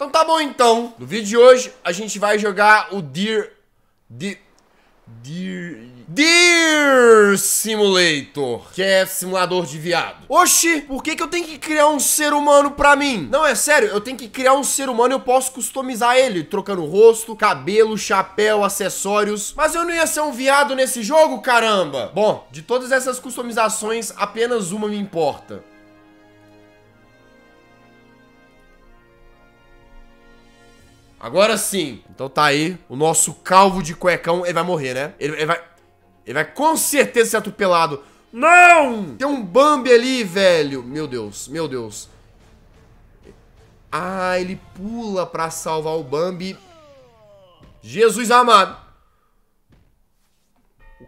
Então tá bom então. No vídeo de hoje a gente vai jogar o Deer... Deer... Deer... Simulator, que é simulador de viado. Oxi, por que, que eu tenho que criar um ser humano pra mim? Não, é sério, eu tenho que criar um ser humano e eu posso customizar ele, trocando rosto, cabelo, chapéu, acessórios. Mas eu não ia ser um viado nesse jogo, caramba! Bom, de todas essas customizações, apenas uma me importa. Agora sim. Então tá aí. O nosso calvo de cuecão, ele vai morrer, né? Ele, ele vai... Ele vai com certeza ser atropelado. Não! Tem um Bambi ali, velho. Meu Deus, meu Deus. Ah, ele pula pra salvar o Bambi. Jesus amado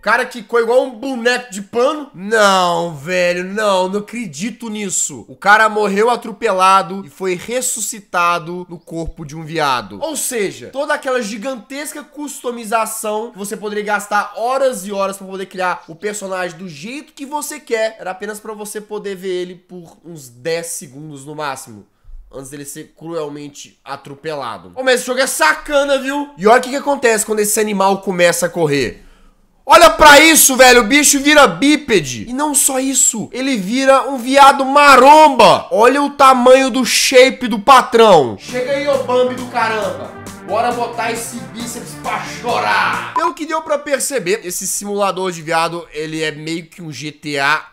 cara que ficou igual um boneco de pano? Não, velho, não, não acredito nisso. O cara morreu atropelado e foi ressuscitado no corpo de um viado. Ou seja, toda aquela gigantesca customização que você poderia gastar horas e horas para poder criar o personagem do jeito que você quer, era apenas para você poder ver ele por uns 10 segundos no máximo antes dele ser cruelmente atropelado. Ô, mas esse jogo é sacana, viu? E olha o que, que acontece quando esse animal começa a correr. Olha pra isso, velho. O bicho vira bípede. E não só isso, ele vira um viado maromba. Olha o tamanho do shape do patrão. Chega aí, ô Bambi do caramba. Bora botar esse bíceps pra chorar. Pelo que deu pra perceber, esse simulador de viado, ele é meio que um GTA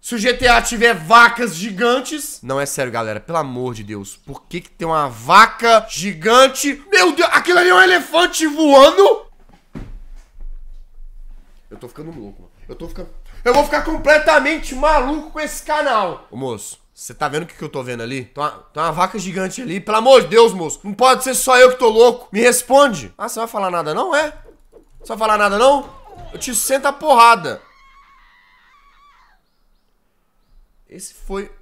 se o GTA tiver vacas gigantes. Não é sério, galera. Pelo amor de Deus. Por que, que tem uma vaca gigante? Meu Deus, aquilo ali é um elefante voando? Eu tô ficando louco, mano. Eu tô ficando. Eu vou ficar completamente maluco com esse canal. Ô, moço, você tá vendo o que, que eu tô vendo ali? Tem tá tem uma vaca gigante ali. Pelo amor de Deus, moço. Não pode ser só eu que tô louco. Me responde. Ah, você vai falar nada, não? É? Você vai falar nada, não? Eu te sento a porrada. Esse foi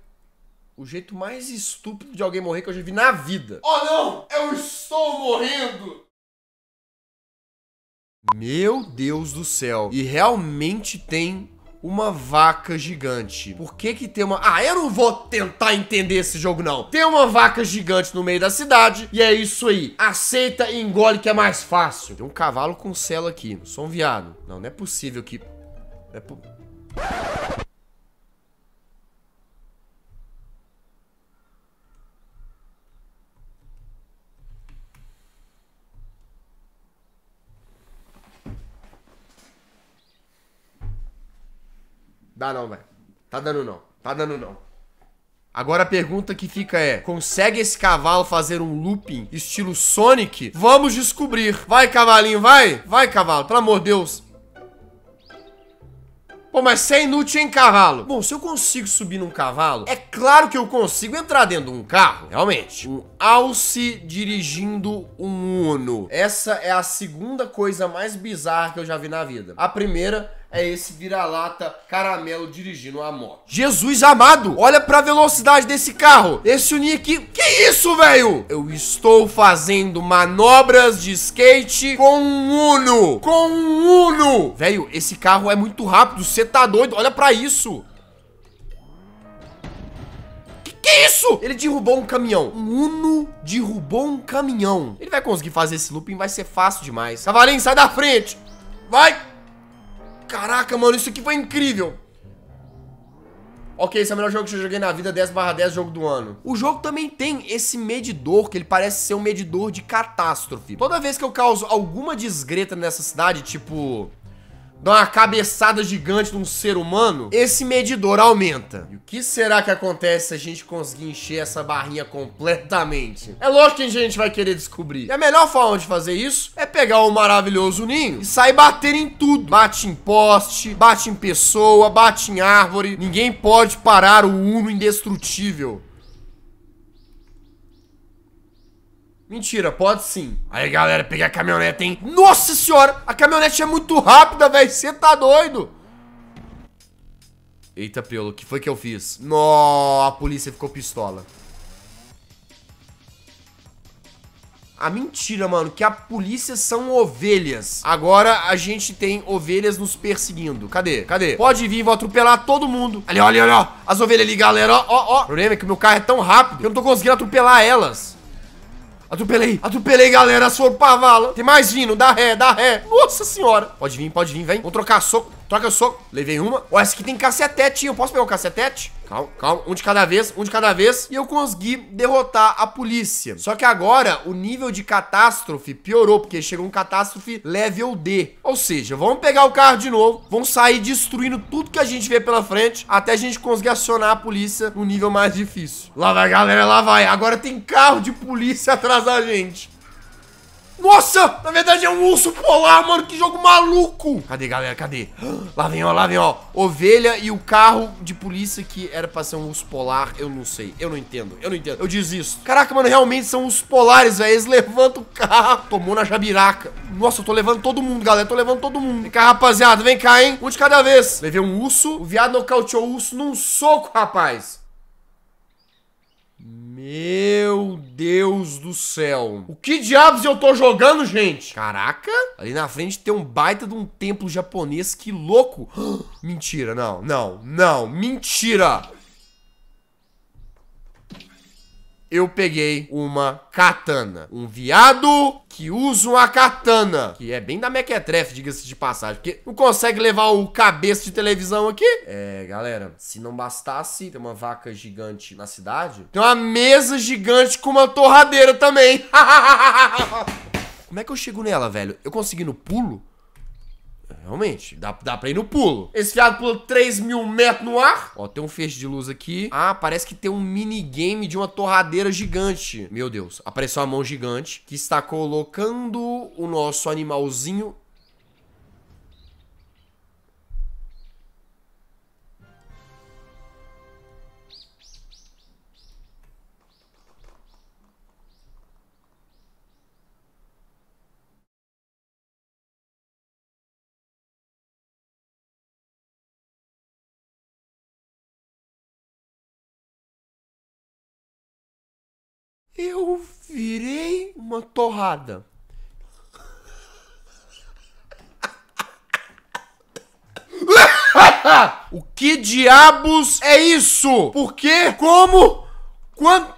o jeito mais estúpido de alguém morrer que eu já vi na vida. Oh, não! Eu estou morrendo! Meu Deus do céu. E realmente tem uma vaca gigante. Por que que tem uma... Ah, eu não vou tentar entender esse jogo, não. Tem uma vaca gigante no meio da cidade e é isso aí. Aceita e engole que é mais fácil. Tem um cavalo com selo aqui. Sou um viado. Não, não é possível que... É po... Dá não, velho. Tá dando não. Tá dando não. Agora a pergunta que fica é: consegue esse cavalo fazer um looping estilo Sonic? Vamos descobrir. Vai, cavalinho, vai! Vai, cavalo, pelo amor de Deus. Pô, mas você é inútil, hein, cavalo? Bom, se eu consigo subir num cavalo, é claro que eu consigo entrar dentro de um carro, realmente. Um Alce dirigindo um Uno. Essa é a segunda coisa mais bizarra que eu já vi na vida. A primeira é esse vira-lata caramelo dirigindo a moto. Jesus amado, olha pra velocidade desse carro. Esse Uni aqui. Que isso, velho? Eu estou fazendo manobras de skate com um Uno. Com um Uno. Velho, esse carro é muito rápido. Você tá doido? Olha pra isso. Que é isso? Ele derrubou um caminhão. Um Uno derrubou um caminhão. Ele vai conseguir fazer esse looping, vai ser fácil demais. Cavalinho, sai da frente. Vai. Caraca, mano, isso aqui foi incrível. Ok, esse é o melhor jogo que eu joguei na vida, 10 barra 10, jogo do ano. O jogo também tem esse medidor, que ele parece ser um medidor de catástrofe. Toda vez que eu causo alguma desgreta nessa cidade, tipo dá uma cabeçada gigante num ser humano, esse medidor aumenta. E o que será que acontece se a gente conseguir encher essa barrinha completamente? É lógico que a gente vai querer descobrir. E a melhor forma de fazer isso é pegar o um maravilhoso ninho e sair bater em tudo. Bate em poste, bate em pessoa, bate em árvore. Ninguém pode parar o Uno indestrutível. Mentira, pode sim. Aí, galera, peguei a caminhonete, hein? Nossa senhora, a caminhonete é muito rápida, velho. Você tá doido? Eita, pelo, o que foi que eu fiz? Nó, a polícia ficou pistola. Ah, mentira, mano, que a polícia são ovelhas. Agora a gente tem ovelhas nos perseguindo. Cadê? Cadê? Pode vir, vou atropelar todo mundo. Ali, olha, olha, ó. As ovelhas ali, galera, ó, ó, ó. O problema é que o meu carro é tão rápido que eu não tô conseguindo atropelar elas. Atropelei, atropelei, galera. sou pavalo. Tem mais vindo, dá ré, dá ré. Nossa senhora. Pode vir, pode vir, vem. Vamos trocar soco. Troca soco. Levei uma. Ó, essa aqui tem cacetete, Eu posso pegar o um cacetete? Calma, calma. Um de cada vez, um de cada vez. E eu consegui derrotar a polícia. Só que agora o nível de catástrofe piorou, porque chegou um catástrofe level D. Ou seja, vamos pegar o carro de novo, vamos sair destruindo tudo que a gente vê pela frente, até a gente conseguir acionar a polícia no nível mais difícil. Lá vai, galera, lá vai. Agora tem carro de polícia atrás da gente. Nossa, na verdade é um urso polar, mano. Que jogo maluco. Cadê, galera? Cadê? Lá vem, ó, lá vem, ó. Ovelha e o carro de polícia que era pra ser um urso polar. Eu não sei. Eu não entendo. Eu não entendo. Eu desisto. Caraca, mano, realmente são ursos polares, velho. Eles levantam o carro. Tomou na jabiraca. Nossa, eu tô levando todo mundo, galera. tô levando todo mundo. Vem cá, rapaziada. Vem cá, hein? Um de cada vez. Levei um urso. O viado nocauteou o urso num soco, rapaz. Meu Deus do céu. O que diabos eu tô jogando, gente? Caraca. Ali na frente tem um baita de um templo japonês. Que louco. Mentira, não, não, não. Mentira. eu peguei uma katana. Um viado que usa uma katana. Que é bem da mequetrefe, diga-se de passagem. Porque não consegue levar o cabeça de televisão aqui. É, galera, se não bastasse, tem uma vaca gigante na cidade. Tem uma mesa gigante com uma torradeira também. Como é que eu chego nela, velho? Eu consegui no pulo? Realmente, dá, dá pra ir no pulo. Esse fiado pula 3 mil metros no ar. Ó, tem um feixe de luz aqui. Ah, parece que tem um minigame de uma torradeira gigante. Meu Deus, apareceu uma mão gigante que está colocando o nosso animalzinho uma torrada. o que diabos é isso? Por quê? Como? Quando?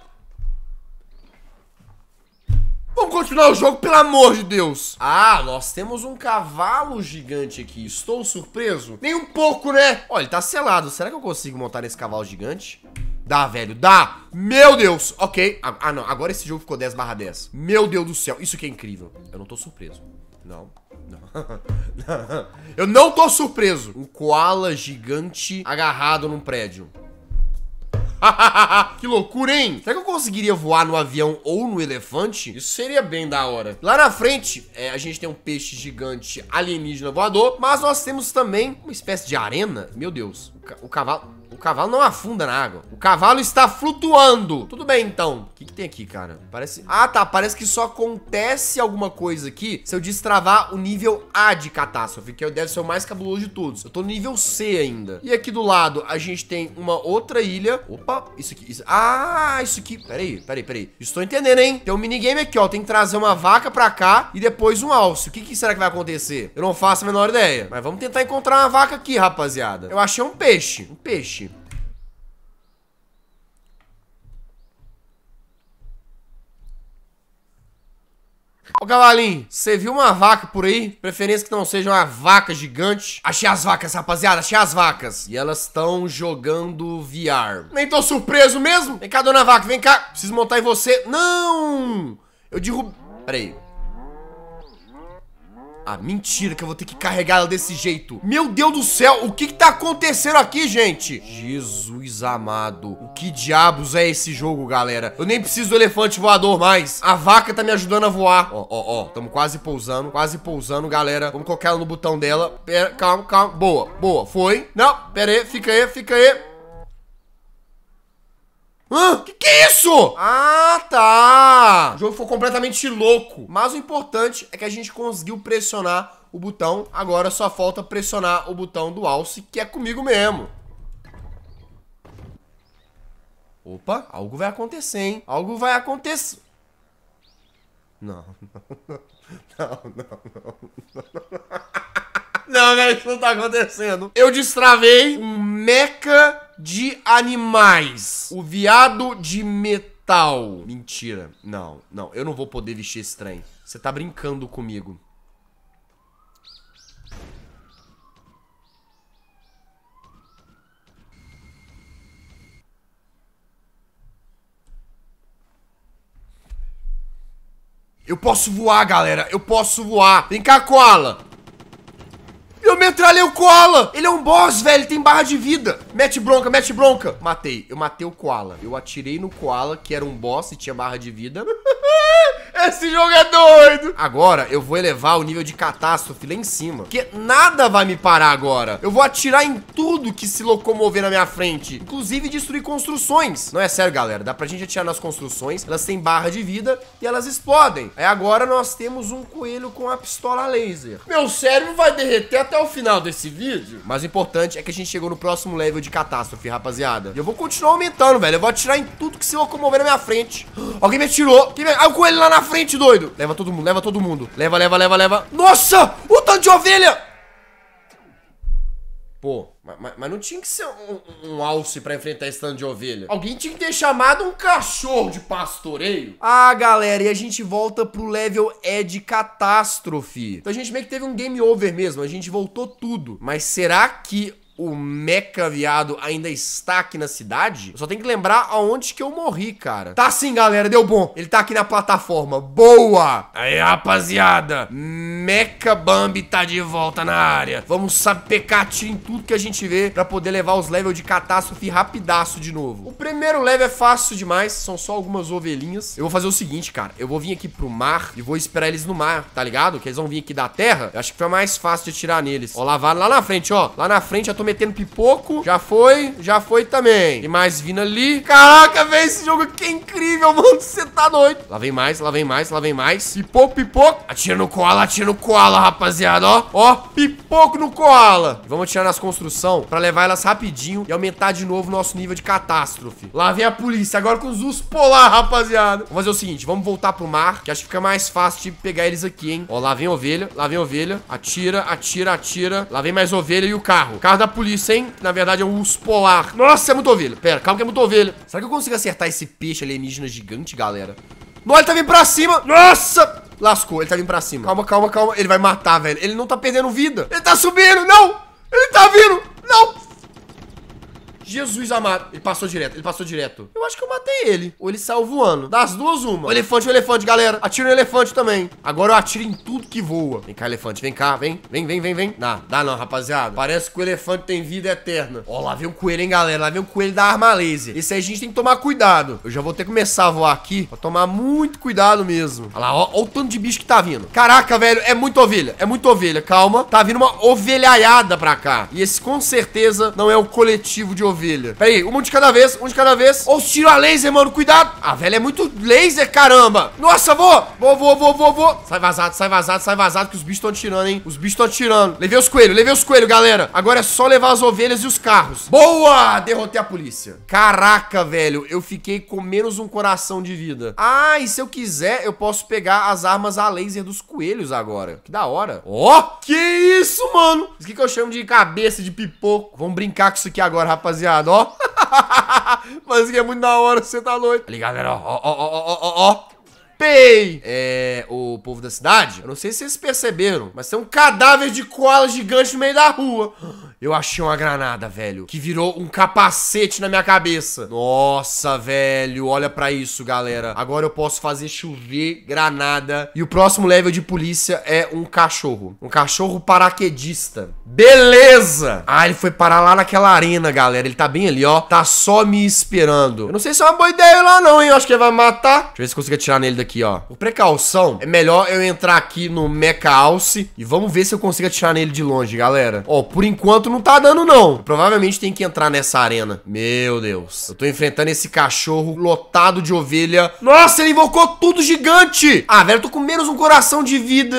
Vamos continuar o jogo, pelo amor de Deus. Ah, nós temos um cavalo gigante aqui. Estou surpreso? Nem um pouco, né? Olha, ele tá selado. Será que eu consigo montar nesse cavalo gigante? Dá, velho, dá. Meu Deus, ok. Ah, ah não, agora esse jogo ficou 10 barra 10. Meu Deus do céu, isso que é incrível. Eu não tô surpreso. Não, não. Eu não tô surpreso. Um koala gigante agarrado num prédio. que loucura, hein? Será que eu conseguiria voar no avião ou no elefante? Isso seria bem da hora. Lá na frente, é, a gente tem um peixe gigante alienígena voador, mas nós temos também uma espécie de arena. Meu Deus, o, ca o cavalo cavalo não afunda na água. O cavalo está flutuando. Tudo bem, então. O que, que tem aqui, cara? Parece... Ah, tá. Parece que só acontece alguma coisa aqui se eu destravar o nível A de catástrofe, que deve ser o mais cabuloso de todos. Eu tô no nível C ainda. E aqui do lado, a gente tem uma outra ilha. Opa, isso aqui. Isso... Ah, isso aqui. Peraí, peraí, peraí. Estou entendendo, hein? Tem um minigame aqui, ó. Tem que trazer uma vaca pra cá e depois um alce. O que, que será que vai acontecer? Eu não faço a menor ideia. Mas vamos tentar encontrar uma vaca aqui, rapaziada. Eu achei um peixe. Um peixe. Ô cavalinho, você viu uma vaca por aí? Preferência que não seja uma vaca gigante. Achei as vacas, rapaziada, achei as vacas. E elas estão jogando VR. Nem tô surpreso mesmo. Vem cá, dona vaca, vem cá. Preciso montar em você. Não! Eu derrubei... Peraí. Ah, mentira que eu vou ter que carregar ela desse jeito. Meu Deus do céu, o que que tá acontecendo aqui, gente? Jesus amado. O que diabos é esse jogo, galera? Eu nem preciso do elefante voador mais. A vaca tá me ajudando a voar. Ó, ó, ó. Tamo quase pousando, quase pousando, galera. Vamos colocar ela no botão dela. Pera, calma, calma. Boa, boa. Foi. Não, pera aí. Fica aí, fica aí. Hã? Que que é isso? Ah, tá! O jogo foi completamente louco. Mas o importante é que a gente conseguiu pressionar o botão. Agora só falta pressionar o botão do alce, que é comigo mesmo. Opa, algo vai acontecer, hein? Algo vai acontecer. Não, não, não, não, não, não, não, velho, isso não tá acontecendo. Eu destravei um não de animais. O viado de metal. Mentira. Não, não. Eu não vou poder vestir esse trem. Você tá brincando comigo. Eu posso voar, galera. Eu posso voar. Vem cá, Koala metralhei o Koala. Ele é um boss, velho. Tem barra de vida. Mete bronca, mete bronca. Matei. Eu matei o Koala. Eu atirei no Koala, que era um boss e tinha barra de vida. Esse jogo é doido. Agora eu vou elevar o nível de catástrofe lá em cima. Porque nada vai me parar agora. Eu vou atirar em tudo que se locomover na minha frente. Inclusive destruir construções. Não é sério, galera. Dá pra gente atirar nas construções. Elas têm barra de vida e elas explodem. Aí agora nós temos um coelho com a pistola laser. Meu cérebro vai derreter até o final desse vídeo. Mas o importante é que a gente chegou no próximo level de catástrofe, rapaziada. E eu vou continuar aumentando, velho. Eu vou atirar em tudo que se locomover na minha frente. Alguém me atirou. Alguém me... Ah, o coelho lá na frente frente, doido. Leva todo mundo, leva todo mundo. Leva, leva, leva, leva. Nossa, o tanto de ovelha. Pô, mas, mas, não tinha que ser um, um alce para enfrentar esse tanto de ovelha. Alguém tinha que ter chamado um cachorro de pastoreio. Ah, galera, e a gente volta pro level E de catástrofe. Então a gente meio que teve um game over mesmo, a gente voltou tudo. Mas será que o meca viado ainda está aqui na cidade, eu só tem que lembrar aonde que eu morri, cara. Tá sim, galera, deu bom. Ele tá aqui na plataforma. Boa! Aí, rapaziada, meca Bambi tá de volta na área. Vamos sapecar tiro em tudo que a gente vê pra poder levar os levels de catástrofe rapidaço de novo. O primeiro level é fácil demais, são só algumas ovelhinhas. Eu vou fazer o seguinte, cara, eu vou vir aqui pro mar e vou esperar eles no mar, tá ligado? Que eles vão vir aqui da terra. Eu acho que foi mais fácil de atirar neles. Ó, lá, lá na frente, ó. Lá na frente eu tomei metendo pipoco. Já foi, já foi também. E mais vindo ali. Caraca, velho, esse jogo aqui é incrível, mano. Você tá doido. Lá vem mais, lá vem mais, lá vem mais. Pipoco, pipoco. Atira no koala, atira no koala, rapaziada, ó. Ó, pipoco no koala. Vamos atirar nas construções pra levar elas rapidinho e aumentar de novo o nosso nível de catástrofe. Lá vem a polícia, agora com os usos polar, rapaziada. Vamos fazer o seguinte, vamos voltar pro mar, que acho que fica mais fácil de pegar eles aqui, hein. Ó, lá vem ovelha, lá vem ovelha. Atira, atira, atira. Lá vem mais ovelha e o carro. carro da polícia polícia, hein? Na verdade é um urso polar. Nossa, é muito ovelha. Pera, calma que é muito ovelha. Será que eu consigo acertar esse peixe alienígena gigante, galera? Não, ele tá vindo pra cima. Nossa! Lascou, ele tá vindo pra cima. Calma, calma, calma. Ele vai matar, velho. Ele não tá perdendo vida. Ele tá subindo, não! Ele tá vindo! Não! Jesus amado. Ele passou direto, ele passou direto. Eu acho que eu matei ele. Ou ele saiu voando. Das duas, uma. O elefante, o elefante, galera. Atira no elefante também. Agora eu atiro em tudo que voa. Vem cá, elefante. Vem cá, vem. Vem, vem, vem, vem. Dá, dá não, rapaziada. Parece que o elefante tem vida eterna. Ó, lá vem um coelho, hein, galera. Lá vem um coelho da arma laser. Esse aí a gente tem que tomar cuidado. Eu já vou ter que começar a voar aqui. Pra tomar muito cuidado mesmo. Olha lá, ó, ó o tanto de bicho que tá vindo. Caraca, velho. É muita ovelha. É muita ovelha. Calma. Tá vindo uma ovelhaiada pra cá. E esse com certeza não é o coletivo de ovelha Peraí, um de cada vez, um de cada vez. Ou tiro a laser, mano, cuidado. A velha é muito laser, caramba. Nossa, vou. Vou, vou, vou, vou, vou. Sai vazado, sai vazado, sai vazado, que os bichos estão tirando, hein. Os bichos estão tirando. Levei os coelhos, levei os coelhos, galera. Agora é só levar as ovelhas e os carros. Boa! Derrotei a polícia. Caraca, velho, eu fiquei com menos um coração de vida. Ah, e se eu quiser, eu posso pegar as armas a laser dos coelhos agora. Que da hora. Ó, oh, que isso, mano. Isso aqui que eu chamo de cabeça de pipoco. Vamos brincar com isso aqui agora, rapaziada ligado? Ó. Mas que é muito da hora, você tá doido. Tá ligado, galera? Né, ó, ó, ó, ó, ó, ó. Pei! É, o povo da cidade, eu não sei se vocês perceberam, mas tem um cadáver de koala gigante no meio da rua eu achei uma granada, velho, que virou um capacete na minha cabeça. Nossa, velho, olha para isso, galera. Agora eu posso fazer chover granada. E o próximo level de polícia é um cachorro. Um cachorro paraquedista. Beleza! Ah, ele foi parar lá naquela arena, galera. Ele tá bem ali, ó. Tá só me esperando. Eu não sei se é uma boa ideia lá não, hein. Eu acho que ele vai matar. Deixa eu ver se consigo atirar nele daqui, ó. Por precaução, é melhor eu entrar aqui no Mecha Alce e vamos ver se eu consigo atirar nele de longe, galera. Ó, por enquanto não tá dando, não. Provavelmente tem que entrar nessa arena. Meu Deus. Eu tô enfrentando esse cachorro lotado de ovelha. Nossa, ele invocou tudo gigante. Ah, velho, eu tô com menos um coração de vida.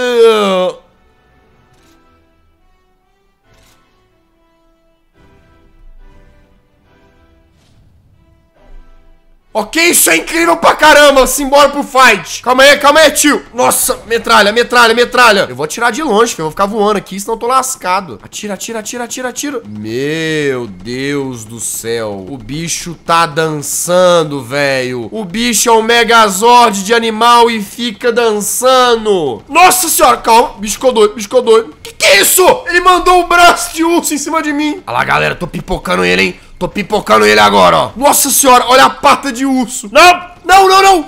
Ok, isso é incrível pra caramba. Simbora pro fight. Calma aí, calma aí, tio. Nossa, metralha, metralha, metralha. Eu vou atirar de longe, filho. Eu vou ficar voando aqui, senão eu tô lascado. Atira, atira, atira, atira, atira. Meu Deus do céu. O bicho tá dançando, velho. O bicho é um megazord de animal e fica dançando. Nossa senhora, calma. Bicho ficou doido, bicho ficou doido. Que que é isso? Ele mandou o braço de urso em cima de mim. Olha lá, galera. Tô pipocando ele, hein. Tô pipocando ele agora, ó. Nossa senhora, olha a pata de urso. Não! Não, não, não!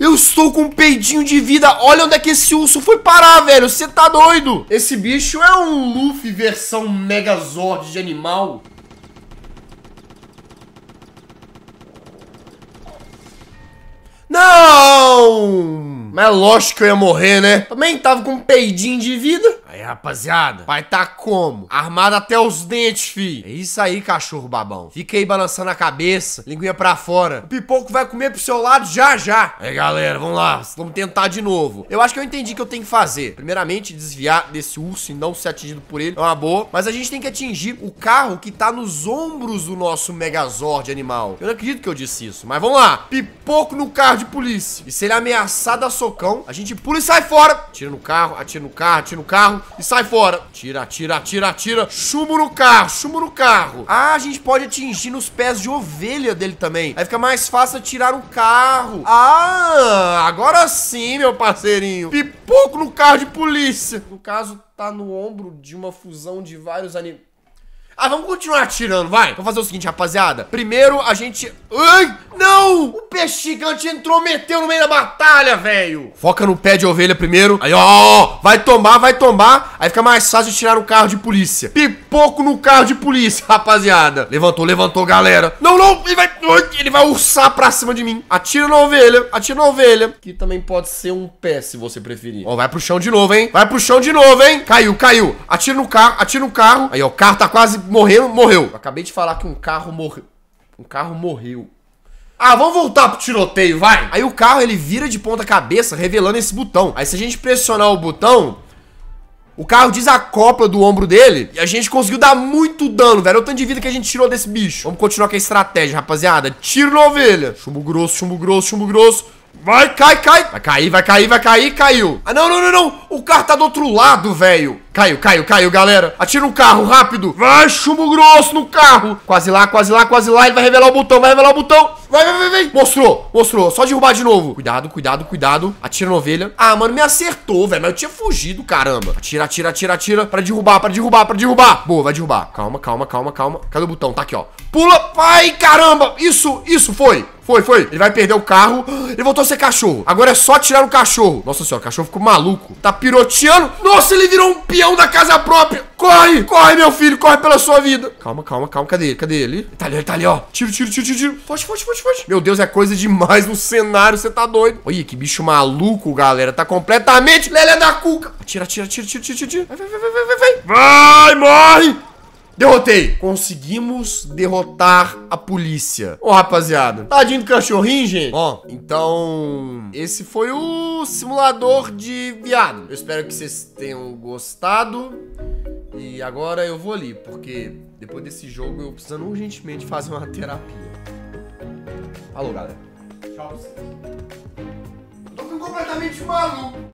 Eu estou com um peidinho de vida. Olha onde é que esse urso foi parar, velho. Você tá doido? Esse bicho é um Luffy versão Megazord de animal. Não! Então, não! Mas é lógico que eu ia morrer, né? Também tava com um peidinho de vida. Aí, rapaziada, vai tá como? Armado até os dentes, fi. É isso aí, cachorro babão. Fica aí balançando a cabeça, linguinha pra fora. O pipoco vai comer pro seu lado já já. Aí, é, galera, vamos lá. Vamos tentar de novo. Eu acho que eu entendi o que eu tenho que fazer. Primeiramente, desviar desse urso e não ser atingido por ele. É uma boa. Mas a gente tem que atingir o carro que tá nos ombros do nosso Megazord animal. Eu não acredito que eu disse isso, mas vamos lá. Pipoco no carro de polícia e se ele ameaçar dar socão, a gente pula e sai fora. Tira no carro, atira no carro, atira no carro e sai fora. Tira, atira, atira, atira. Chumo no carro, chumo no carro. Ah, a gente pode atingir nos pés de ovelha dele também. Aí fica mais fácil atirar o carro. Ah, agora sim, meu parceirinho. Pipoco no carro de polícia. No caso, tá no ombro de uma fusão de vários animais. Ah, vamos continuar atirando, vai. Vamos fazer o seguinte, rapaziada. Primeiro a gente... Ai, não! O peixe gigante entrou, meteu no meio da batalha, velho. Foca no pé de ovelha primeiro. Aí, ó, vai tomar, vai tomar. Aí fica mais fácil tirar no carro de polícia. Pipoco no carro de polícia, rapaziada. Levantou, levantou, galera. Não, não, ele vai... Ele vai ursar pra cima de mim. Atira na ovelha, atira na ovelha. Que também pode ser um pé, se você preferir. Ó, vai pro chão de novo, hein? Vai pro chão de novo, hein? Caiu, caiu. Atira no carro, atira no carro. Aí, ó, o carro tá quase morreu, morreu. Acabei de falar que um carro morreu. Um carro morreu. Ah, vamos voltar pro tiroteio, vai! Aí o carro ele vira de ponta cabeça, revelando esse botão. Aí se a gente pressionar o botão, o carro desacopla do ombro dele e a gente conseguiu dar muito dano, velho. Olha é o tanto de vida que a gente tirou desse bicho. Vamos continuar com a estratégia, rapaziada. Tiro na ovelha. Chumbo grosso, chumbo grosso, chumbo grosso. Vai, cai, cai. Vai cair, vai cair, vai cair, caiu. Ah, não, não, não, não. O carro tá do outro lado, velho. Caiu, caiu, caiu, galera. Atira um carro, rápido. Vai, chumbo grosso no carro. Quase lá, quase lá, quase lá. Ele vai revelar o botão, vai revelar o botão. Vai, vai, vai, vai. Mostrou, mostrou. Só derrubar de novo. Cuidado, cuidado, cuidado. Atira na ovelha. Ah, mano, me acertou, velho. Mas eu tinha fugido, caramba. Atira, atira, atira, atira. Pra derrubar, pra derrubar, pra derrubar. Boa, vai derrubar. Calma, calma, calma, calma. Cadê o botão? Tá aqui, ó. Pula. Vai, caramba. Isso, isso, foi. Foi, foi. Ele vai perder o carro. Ele voltou a ser cachorro. Agora é só tirar o cachorro. Nossa senhora, o cachorro ficou maluco. Tá piroteando. Nossa, ele virou um pião peão da casa própria. Corre, corre, meu filho, corre pela sua vida. Calma, calma, calma. Cadê ele? Cadê ele? Ele tá ali, ele tá ali, ó. Tiro, tiro, tiro, tiro, tiro. Foge, foge, foge, foge. Meu Deus, é coisa demais no cenário, você tá doido. Olha, que bicho maluco, galera. Tá completamente lelé da cuca. Tira, tira, tira, tira, tira, atira. Vai, vai, vai, vai, vai, vai. Vai, morre. Derrotei. Conseguimos derrotar a polícia. Ô, rapaziada. Tadinho do cachorrinho, gente. Ó, então... Esse foi o simulador de viado. Eu espero que vocês tenham gostado. E agora eu vou ali, porque depois desse jogo eu preciso urgentemente fazer uma terapia. Falou, galera. Tchau. Tô completamente maluco.